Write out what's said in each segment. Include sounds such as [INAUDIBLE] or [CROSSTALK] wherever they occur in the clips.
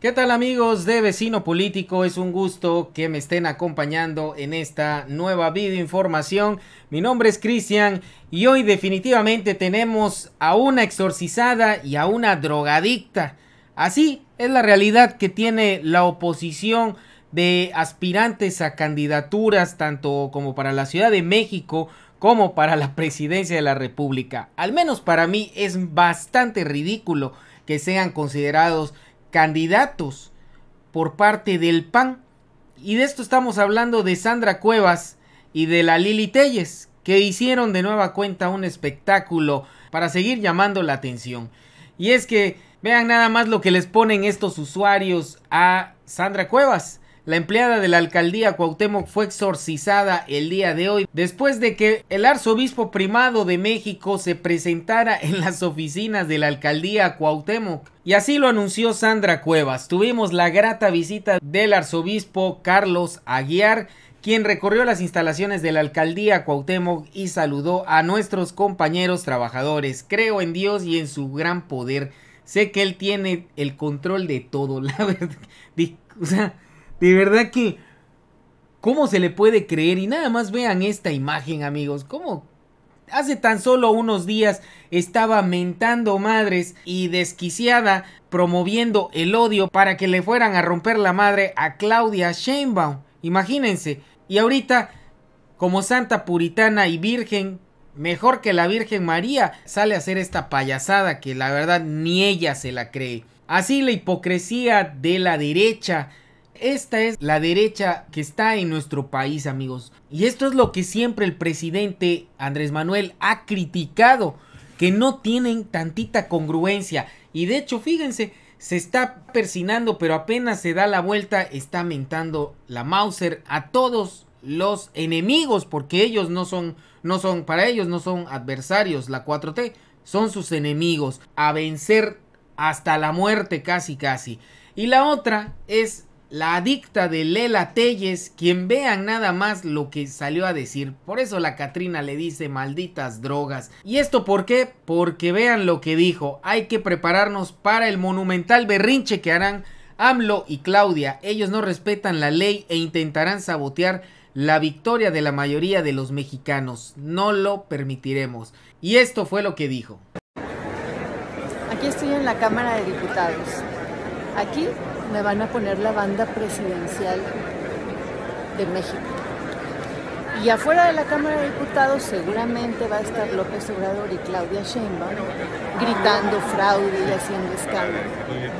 ¿Qué tal amigos de Vecino Político? Es un gusto que me estén acompañando en esta nueva videoinformación. Mi nombre es Cristian y hoy definitivamente tenemos a una exorcizada y a una drogadicta. Así es la realidad que tiene la oposición de aspirantes a candidaturas tanto como para la Ciudad de México como para la presidencia de la República. Al menos para mí es bastante ridículo que sean considerados candidatos por parte del PAN. Y de esto estamos hablando de Sandra Cuevas y de la Lili Telles, que hicieron de nueva cuenta un espectáculo para seguir llamando la atención. Y es que vean nada más lo que les ponen estos usuarios a Sandra Cuevas. La empleada de la alcaldía Cuauhtémoc fue exorcizada el día de hoy después de que el arzobispo primado de México se presentara [LAUGHS] en las oficinas de la alcaldía Cuauhtémoc. Y así lo anunció Sandra Cuevas. Tuvimos la grata visita del arzobispo Carlos Aguiar, quien recorrió las instalaciones de la alcaldía Cuauhtémoc y saludó a nuestros compañeros trabajadores. Creo en Dios y en su gran poder. Sé que él tiene el control de todo, [LAUGHS] la verdad. O sea, de verdad que... ¿Cómo se le puede creer? Y nada más vean esta imagen, amigos. ¿Cómo? Hace tan solo unos días estaba mentando madres y desquiciada promoviendo el odio para que le fueran a romper la madre a Claudia Sheinbaum. Imagínense. Y ahorita, como santa puritana y virgen, mejor que la Virgen María, sale a hacer esta payasada que la verdad ni ella se la cree. Así la hipocresía de la derecha esta es la derecha que está en nuestro país, amigos. Y esto es lo que siempre el presidente Andrés Manuel ha criticado, que no tienen tantita congruencia. Y de hecho, fíjense, se está persinando, pero apenas se da la vuelta, está mentando la Mauser a todos los enemigos, porque ellos no son, no son, para ellos no son adversarios, la 4T, son sus enemigos, a vencer hasta la muerte casi casi. Y la otra es la adicta de Lela Telles, quien vean nada más lo que salió a decir. Por eso la Catrina le dice malditas drogas. ¿Y esto por qué? Porque vean lo que dijo. Hay que prepararnos para el monumental berrinche que harán AMLO y Claudia. Ellos no respetan la ley e intentarán sabotear la victoria de la mayoría de los mexicanos. No lo permitiremos. Y esto fue lo que dijo. Aquí estoy en la Cámara de Diputados. Aquí me van a poner la banda presidencial de México. Y afuera de la Cámara de Diputados seguramente va a estar López Obrador y Claudia Sheinbaum gritando fraude y haciendo escándalo.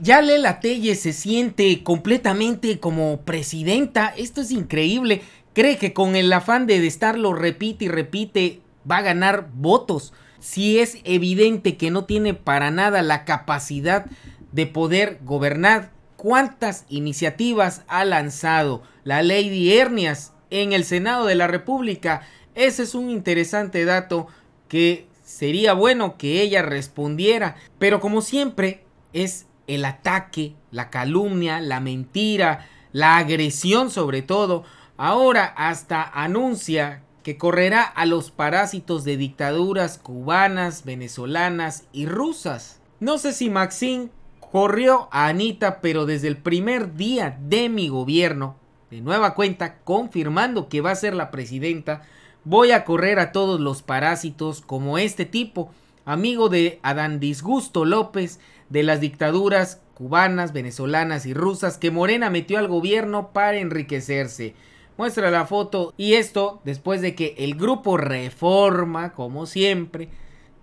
Ya Lela Telle se siente completamente como presidenta. Esto es increíble. Cree que con el afán de estarlo repite y repite va a ganar votos. Si es evidente que no tiene para nada la capacidad de poder gobernar. ¿Cuántas iniciativas ha lanzado la ley de Hernias en el Senado de la República? Ese es un interesante dato que sería bueno que ella respondiera. Pero como siempre, es el ataque, la calumnia, la mentira, la agresión sobre todo. Ahora hasta anuncia que correrá a los parásitos de dictaduras cubanas, venezolanas y rusas. No sé si Maxine corrió a Anita, pero desde el primer día de mi gobierno, de nueva cuenta, confirmando que va a ser la presidenta, voy a correr a todos los parásitos como este tipo, amigo de Adán Disgusto López, de las dictaduras cubanas, venezolanas y rusas que Morena metió al gobierno para enriquecerse. Muestra la foto y esto después de que el grupo Reforma, como siempre,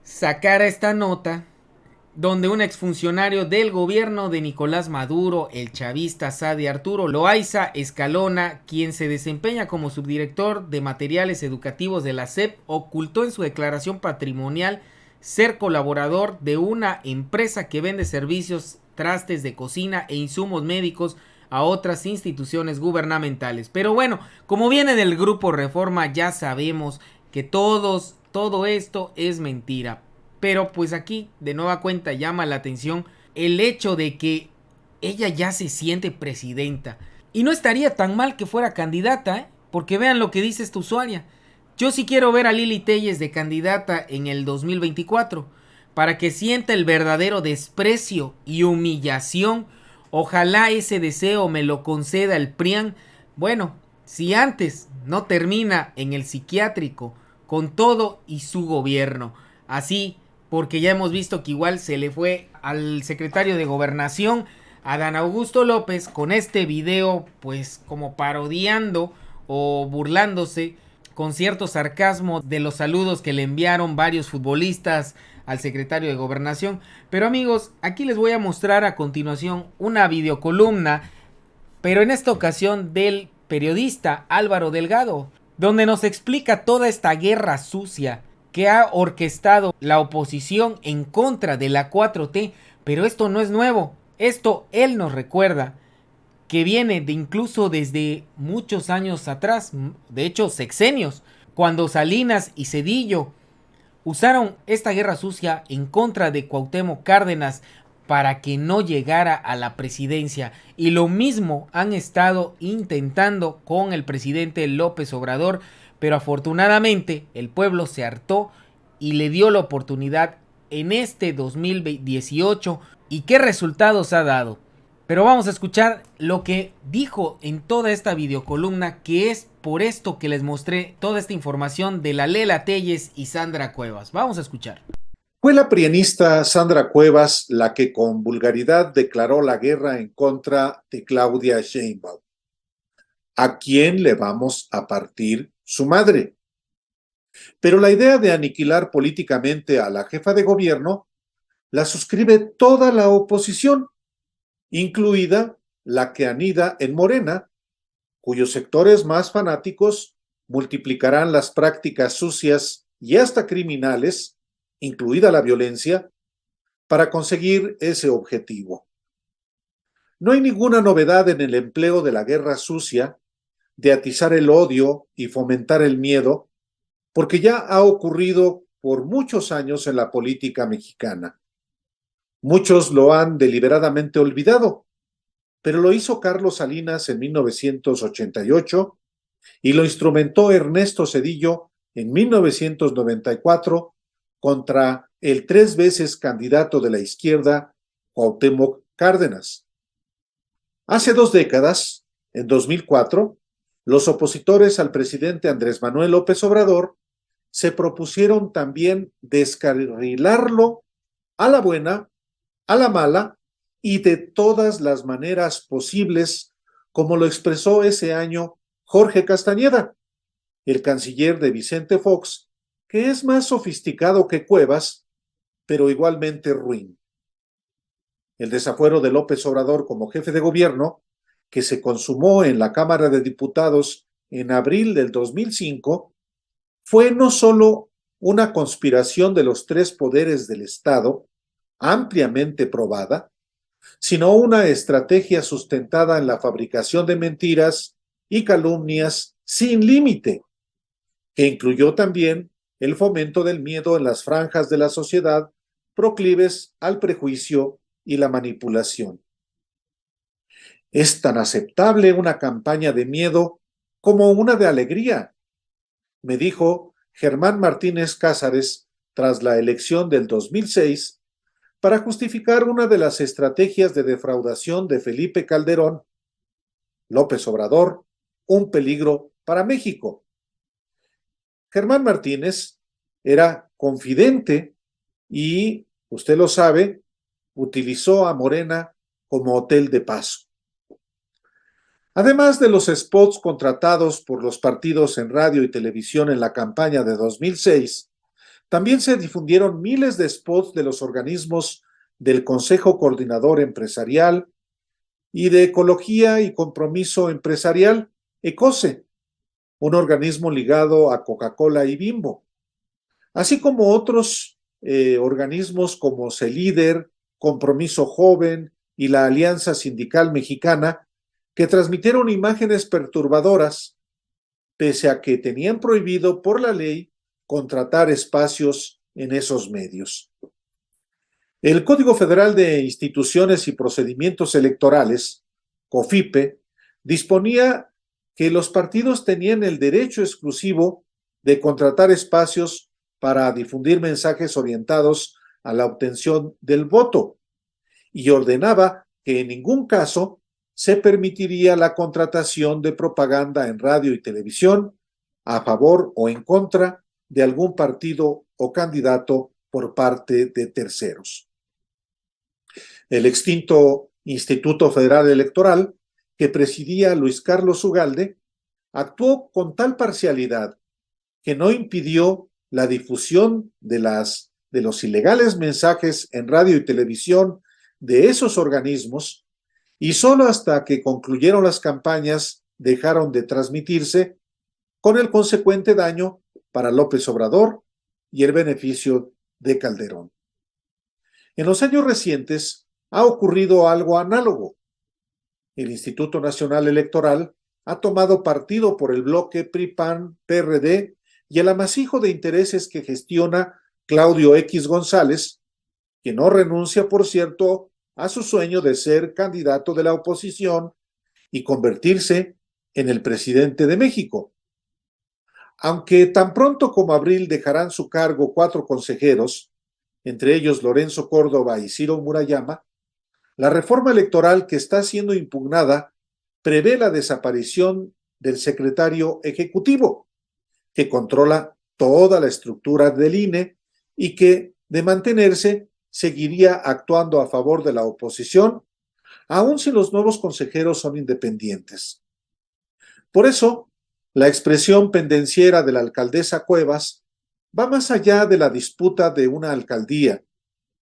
sacara esta nota donde un exfuncionario del gobierno de Nicolás Maduro, el chavista Sadi Arturo Loaiza Escalona, quien se desempeña como subdirector de materiales educativos de la SEP, ocultó en su declaración patrimonial ser colaborador de una empresa que vende servicios, trastes de cocina e insumos médicos a otras instituciones gubernamentales. Pero bueno, como viene del grupo Reforma, ya sabemos que todos, todo esto es mentira. Pero pues aquí de nueva cuenta llama la atención el hecho de que ella ya se siente presidenta. Y no estaría tan mal que fuera candidata, ¿eh? porque vean lo que dice esta usuaria. Yo sí quiero ver a Lili Telles de candidata en el 2024, para que sienta el verdadero desprecio y humillación. Ojalá ese deseo me lo conceda el PRIAN. Bueno, si antes no termina en el psiquiátrico, con todo y su gobierno. Así porque ya hemos visto que igual se le fue al secretario de gobernación, Adán Augusto López, con este video, pues como parodiando o burlándose con cierto sarcasmo de los saludos que le enviaron varios futbolistas al secretario de gobernación. Pero amigos, aquí les voy a mostrar a continuación una videocolumna, pero en esta ocasión del periodista Álvaro Delgado, donde nos explica toda esta guerra sucia que ha orquestado la oposición en contra de la 4T, pero esto no es nuevo, esto él nos recuerda que viene de incluso desde muchos años atrás, de hecho sexenios, cuando Salinas y Cedillo usaron esta guerra sucia en contra de Cuauhtémoc Cárdenas para que no llegara a la presidencia y lo mismo han estado intentando con el presidente López Obrador pero afortunadamente el pueblo se hartó y le dio la oportunidad en este 2018 y qué resultados ha dado. Pero vamos a escuchar lo que dijo en toda esta videocolumna, que es por esto que les mostré toda esta información de la Lela Telles y Sandra Cuevas. Vamos a escuchar. Fue la prianista Sandra Cuevas la que con vulgaridad declaró la guerra en contra de Claudia Sheinbaum, a quién le vamos a partir su madre. Pero la idea de aniquilar políticamente a la jefa de gobierno la suscribe toda la oposición, incluida la que anida en Morena, cuyos sectores más fanáticos multiplicarán las prácticas sucias y hasta criminales, incluida la violencia, para conseguir ese objetivo. No hay ninguna novedad en el empleo de la guerra sucia de atizar el odio y fomentar el miedo, porque ya ha ocurrido por muchos años en la política mexicana. Muchos lo han deliberadamente olvidado, pero lo hizo Carlos Salinas en 1988 y lo instrumentó Ernesto Cedillo en 1994 contra el tres veces candidato de la izquierda, Cuauhtémoc Cárdenas. Hace dos décadas, en 2004, los opositores al presidente Andrés Manuel López Obrador se propusieron también descarrilarlo a la buena, a la mala y de todas las maneras posibles, como lo expresó ese año Jorge Castañeda, el canciller de Vicente Fox, que es más sofisticado que Cuevas, pero igualmente ruin. El desafuero de López Obrador como jefe de gobierno que se consumó en la Cámara de Diputados en abril del 2005 fue no sólo una conspiración de los tres poderes del Estado, ampliamente probada, sino una estrategia sustentada en la fabricación de mentiras y calumnias sin límite, que incluyó también el fomento del miedo en las franjas de la sociedad proclives al prejuicio y la manipulación. Es tan aceptable una campaña de miedo como una de alegría, me dijo Germán Martínez Cázares tras la elección del 2006 para justificar una de las estrategias de defraudación de Felipe Calderón. López Obrador, un peligro para México. Germán Martínez era confidente y, usted lo sabe, utilizó a Morena como hotel de paso. Además de los spots contratados por los partidos en radio y televisión en la campaña de 2006, también se difundieron miles de spots de los organismos del Consejo Coordinador Empresarial y de Ecología y Compromiso Empresarial, ECOSE, un organismo ligado a Coca-Cola y Bimbo, así como otros eh, organismos como CELIDER, Compromiso Joven y la Alianza Sindical Mexicana, que transmitieron imágenes perturbadoras, pese a que tenían prohibido por la ley contratar espacios en esos medios. El Código Federal de Instituciones y Procedimientos Electorales, COFIPE, disponía que los partidos tenían el derecho exclusivo de contratar espacios para difundir mensajes orientados a la obtención del voto y ordenaba que en ningún caso se permitiría la contratación de propaganda en radio y televisión a favor o en contra de algún partido o candidato por parte de terceros. El extinto Instituto Federal Electoral, que presidía Luis Carlos Ugalde, actuó con tal parcialidad que no impidió la difusión de, las, de los ilegales mensajes en radio y televisión de esos organismos y solo hasta que concluyeron las campañas dejaron de transmitirse, con el consecuente daño para López Obrador y el beneficio de Calderón. En los años recientes ha ocurrido algo análogo. El Instituto Nacional Electoral ha tomado partido por el bloque PRI-PAN-PRD y el amasijo de intereses que gestiona Claudio X González, que no renuncia, por cierto, a su sueño de ser candidato de la oposición y convertirse en el presidente de México. Aunque tan pronto como abril dejarán su cargo cuatro consejeros, entre ellos Lorenzo Córdoba y Ciro Murayama, la reforma electoral que está siendo impugnada prevé la desaparición del secretario ejecutivo, que controla toda la estructura del INE y que, de mantenerse, seguiría actuando a favor de la oposición, aun si los nuevos consejeros son independientes. Por eso, la expresión pendenciera de la alcaldesa Cuevas va más allá de la disputa de una alcaldía,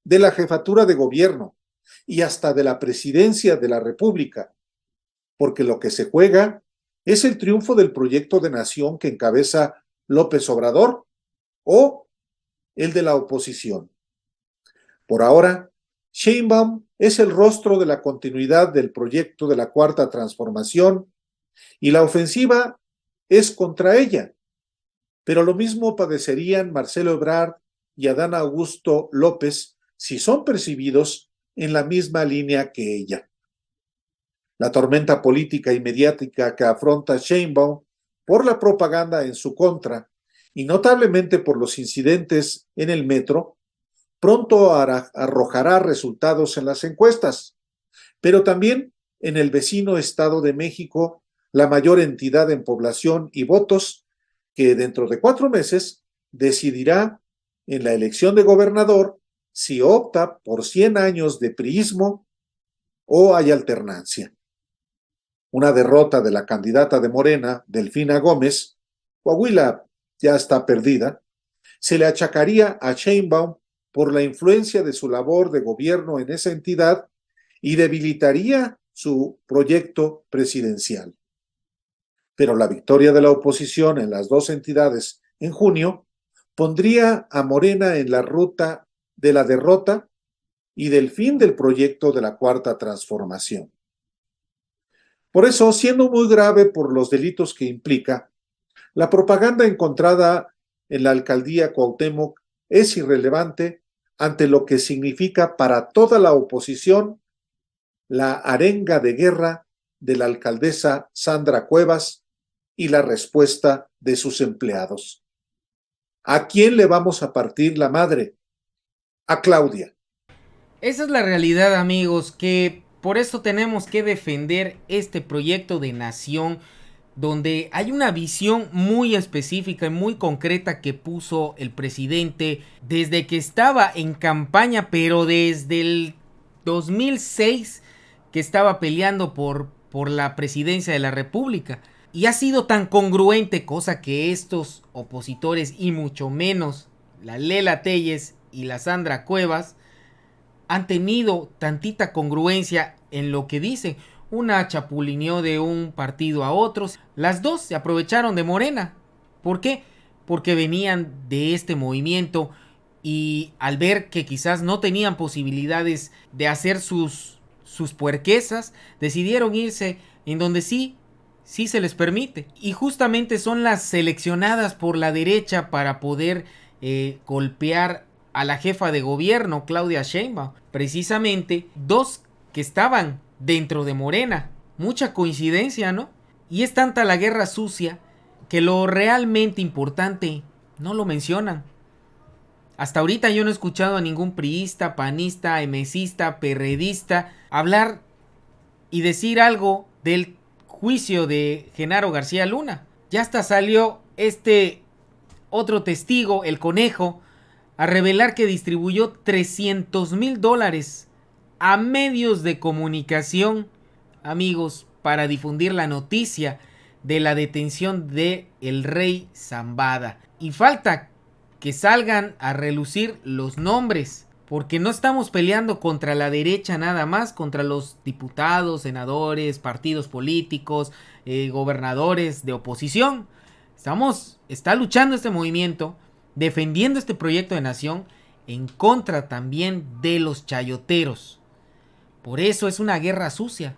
de la jefatura de gobierno y hasta de la presidencia de la República, porque lo que se juega es el triunfo del proyecto de nación que encabeza López Obrador o el de la oposición. Por ahora, Sheinbaum es el rostro de la continuidad del proyecto de la Cuarta Transformación y la ofensiva es contra ella. Pero lo mismo padecerían Marcelo Ebrard y Adán Augusto López si son percibidos en la misma línea que ella. La tormenta política y mediática que afronta Sheinbaum por la propaganda en su contra y notablemente por los incidentes en el metro pronto arrojará resultados en las encuestas, pero también en el vecino Estado de México, la mayor entidad en población y votos, que dentro de cuatro meses decidirá en la elección de gobernador si opta por 100 años de priismo o hay alternancia. Una derrota de la candidata de Morena, Delfina Gómez, Coahuila ya está perdida, se le achacaría a Sheinbaum por la influencia de su labor de gobierno en esa entidad y debilitaría su proyecto presidencial. Pero la victoria de la oposición en las dos entidades en junio pondría a Morena en la ruta de la derrota y del fin del proyecto de la cuarta transformación. Por eso, siendo muy grave por los delitos que implica, la propaganda encontrada en la alcaldía Cuauhtémoc es irrelevante ante lo que significa para toda la oposición la arenga de guerra de la alcaldesa Sandra Cuevas y la respuesta de sus empleados. ¿A quién le vamos a partir la madre? A Claudia. Esa es la realidad amigos, que por eso tenemos que defender este proyecto de nación donde hay una visión muy específica y muy concreta que puso el presidente desde que estaba en campaña, pero desde el 2006 que estaba peleando por, la presidencia de la República. Y ha sido tan congruente, cosa que estos opositores y mucho menos la Lela Telles y la Sandra Cuevas han tenido tantita congruencia en lo que dicen. Una chapulineó de un partido a otro. Las dos se aprovecharon de Morena. ¿Por qué? Porque venían de este movimiento y al ver que quizás no tenían posibilidades de hacer sus, sus puerquesas, decidieron irse en donde sí sí se les permite. Y justamente son las seleccionadas por la derecha para poder eh, golpear a la jefa de gobierno, Claudia Sheinbaum. Precisamente dos que estaban dentro de Morena. Mucha coincidencia, ¿no? Y es tanta la guerra sucia que lo realmente importante no lo mencionan. Hasta ahorita yo no he escuchado a ningún priista, panista, emesista, perredista hablar y decir algo del juicio de Genaro García Luna. Ya hasta salió este otro testigo, el conejo, a revelar que distribuyó 300 mil dólares a medios de comunicación, amigos, para difundir la noticia de la detención de el rey Zambada. Y falta que salgan a relucir los nombres, porque no estamos peleando contra la derecha nada más, contra los diputados, senadores, partidos políticos, eh, gobernadores de oposición. Estamos, está luchando este movimiento, defendiendo este proyecto de nación en contra también de los chayoteros. Por eso es una guerra sucia.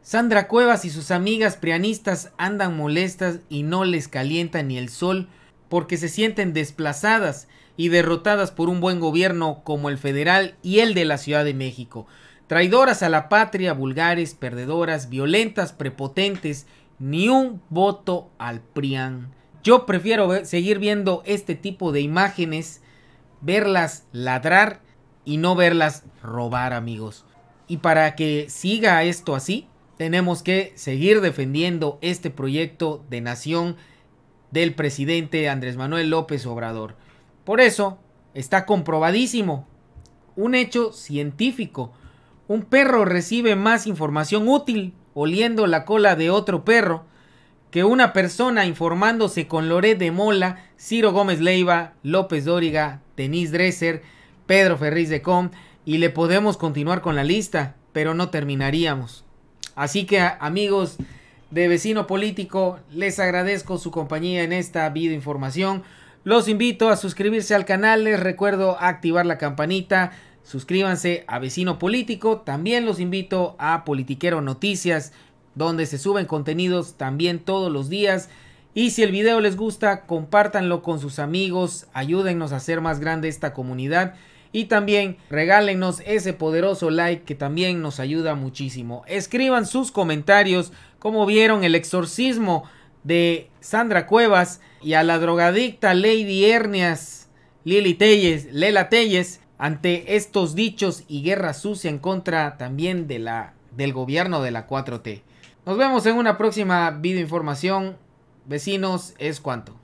Sandra Cuevas y sus amigas prianistas andan molestas y no les calienta ni el sol porque se sienten desplazadas y derrotadas por un buen gobierno como el federal y el de la Ciudad de México. Traidoras a la patria, vulgares, perdedoras, violentas, prepotentes, ni un voto al PRIAN. Yo prefiero seguir viendo este tipo de imágenes, verlas ladrar y no verlas robar, amigos. Y para que siga esto así, tenemos que seguir defendiendo este proyecto de nación del presidente Andrés Manuel López Obrador. Por eso, está comprobadísimo, un hecho científico. Un perro recibe más información útil oliendo la cola de otro perro que una persona informándose con Lore de Mola, Ciro Gómez Leiva, López Dóriga, Tenis Dresser, Pedro Ferriz de Com, y le podemos continuar con la lista, pero no terminaríamos. Así que amigos de vecino político, les agradezco su compañía en esta videoinformación. Los invito a suscribirse al canal, les recuerdo activar la campanita, suscríbanse a Vecino Político, también los invito a Politiquero Noticias, donde se suben contenidos también todos los días. Y si el video les gusta, compártanlo con sus amigos, ayúdennos a hacer más grande esta comunidad. Y también regálenos ese poderoso like que también nos ayuda muchísimo. Escriban sus comentarios, como vieron el exorcismo de Sandra Cuevas y a la drogadicta Lady Hernias Lili Telles, Lela Telles ante estos dichos y guerra sucia en contra también de la, del gobierno de la 4T. Nos vemos en una próxima videoinformación. Vecinos, es cuanto.